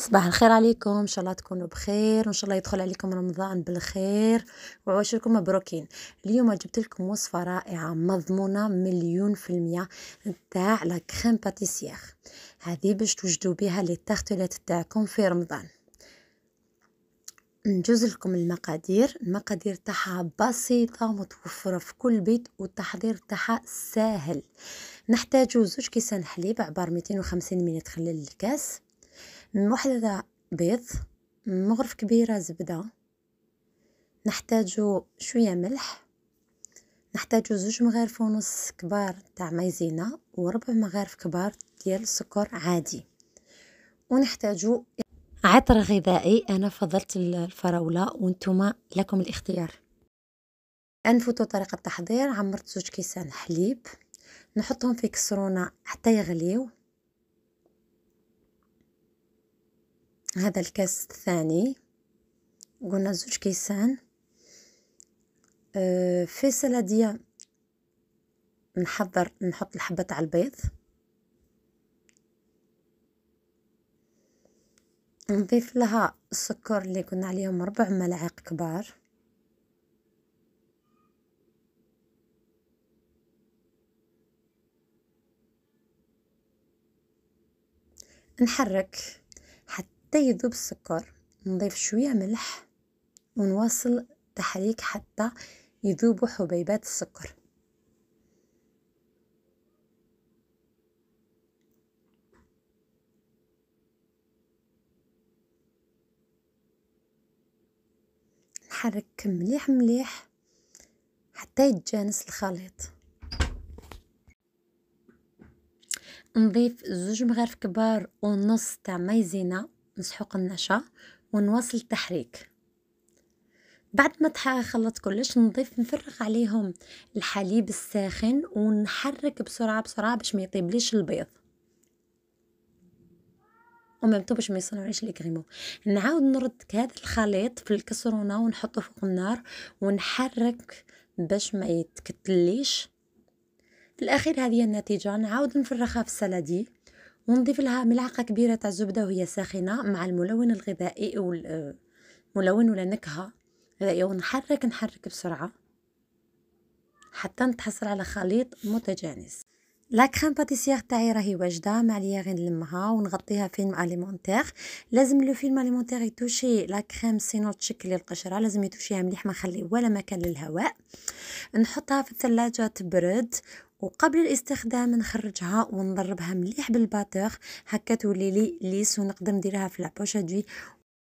صباح الخير عليكم ان شاء الله تكونوا بخير وان شاء الله يدخل عليكم رمضان بالخير وعواشركم مبروكين اليوم جبت لكم وصفه رائعه مضمونه مليون في المية تاع لا كريم باتيسيير هذه باش توجدوا بها لي تارتلات تاعكم في رمضان نجوز لكم المقادير المقادير تاعها بسيطة متوفرة في كل بيت والتحضير تاعها ساهل نحتاجو زوج كيسان حليب عبار 250 ملل تخلل الكاس محلة بيض مغرف كبيرة زبدة نحتاج شوية ملح نحتاج زوج مغارف ونص كبار تاع مايزينا وربع مغارف كبار ديال السكر عادي ونحتاج عطر غذائي انا فضلت الفراوله وانتم لكم الاختيار انفوتو طريقه التحضير عمرت زوج كيسان حليب نحطهم في كسرونه حتى يغليو هذا الكاس الثاني قلنا زوج كيسان أه، في سلادية نحضر نحط الحبة تاع البيض نضيف لها السكر اللي قلنا عليهم ربع ملعقة كبار نحرك حتى يذوب السكر نضيف شوية ملح ونواصل تحريك حتى يذوبوا حبيبات السكر نحرك مليح مليح حتى يتجانس الخليط نضيف زوج مغارف كبار ونص تاع مايزينا نسحق قناشة ونواصل التحريك بعد ما خلط كلش نضيف نفرغ عليهم الحليب الساخن ونحرك بسرعة بسرعة باش ما يطيبليش البيض وميم طو باش ما يصنعوليش لي كريمو نعاود نرد هذا الخليط في الكسرونه ونحطه فوق النار ونحرك باش ما يتكتليش في الاخير هذه النتيجه نعاود نفرغها في السلادي ونضيف لها ملعقة كبيرة تاع الزبدة وهي ساخنة مع الملون الغذائي والملون ملون ولا نكهة غذائية ونحرك نحرك بسرعة حتى نتحصل على خليط متجانس لا كريم باتيسيير تاعي راهي واجده ما عليا غير نلمها ونغطيها فيلم اليمونتير لازم لو فيلم اليمونتير يتوشي لا كريم سينو تشكل القشره لازم يتوشيها مليح ما نخلي ولا مكان للهواء نحطها في الثلاجة تبرد وقبل الاستخدام نخرجها ونضربها مليح بالباتور هكا تولي لي ليس ونقدر نديرها في لابوشة دو